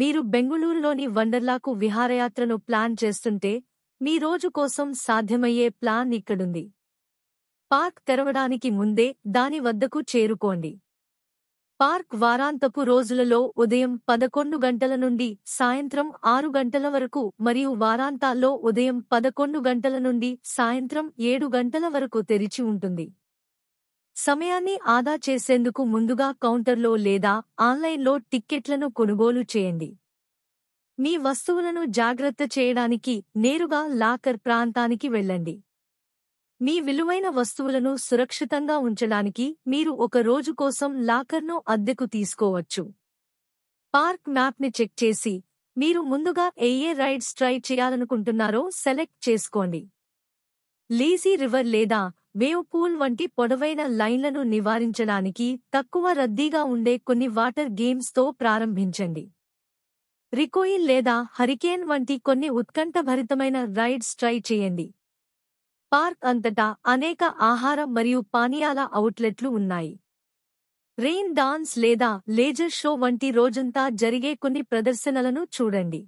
మీరు బెంగుళూరులోని వండర్లాకు విహారయాత్రను ప్లాన్ చేస్తుంటే మీ రోజు కోసం సాధ్యమయ్యే ప్లాన్ ఇక్కడుంది పార్క్ తెరవడానికి ముందే దాని వద్దకు చేరుకోండి పార్క్ వారాంతపు రోజులలో ఉదయం పదకొండు గంటల నుండి సాయంత్రం ఆరు గంటల వరకు మరియు వారాంతాల్లో ఉదయం పదకొండు గంటల నుండి సాయంత్రం ఏడు గంటల వరకు తెరిచి ఉంటుంది సమయాన్ని ఆదా చేసేందుకు ముందుగా కౌంటర్లో లేదా ఆన్లైన్లో టిక్కెట్లను కొనుగోలు చేయండి మీ వస్తువులను జాగ్రత్త చేయడానికి నేరుగా లాకర్ ప్రాంతానికి వెళ్ళండి మీ విలువైన వస్తువులను సురక్షితంగా ఉంచడానికి మీరు ఒక రోజు కోసం లాకర్ను అద్దెకు తీసుకోవచ్చు పార్క్ మ్యాప్ని చెక్ చేసి మీరు ముందుగా ఏ ఏ రైడ్స్ ట్రై చేయాలనుకుంటున్నారో సెలెక్ట్ చేసుకోండి లీజీ రివర్ లేదా వేవ్ పూల్ వంటి పొడవైన లైన్లను నివారించడానికి తక్కువ రద్దీగా ఉండే కొన్ని వాటర్ గేమ్స్తో ప్రారంభించండి రికోయిల్ లేదా హరికేన్ వంటి కొన్ని ఉత్కంఠభరితమైన రైడ్స్ ట్రై చేయండి పార్క్ అంతటా అనేక ఆహార మరియు పానీయాల అవుట్లెట్లు ఉన్నాయి రెయిన్ డాన్స్ లేదా లేజర్ షో వంటి రోజంతా జరిగే కొన్ని ప్రదర్శనలను చూడండి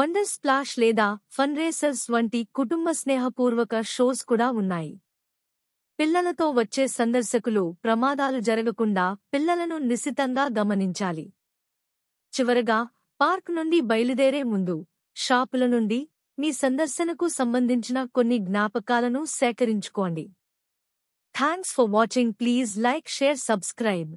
వండర్ స్ప్లాష్ లేదా ఫన్రేసర్స్ వంటి కుటుంబ స్నేహపూర్వక షోస్ కూడా ఉన్నాయి పిల్లలతో వచ్చే సందర్శకులు ప్రమాదాలు జరగకుండా పిల్లలను నిశితంగా గమనించాలి చివరగా పార్క్ నుండి బయలుదేరే ముందు షాపుల నుండి మీ సందర్శనకు సంబంధించిన కొన్ని జ్ఞాపకాలను సేకరించుకోండి thanks for watching please like share subscribe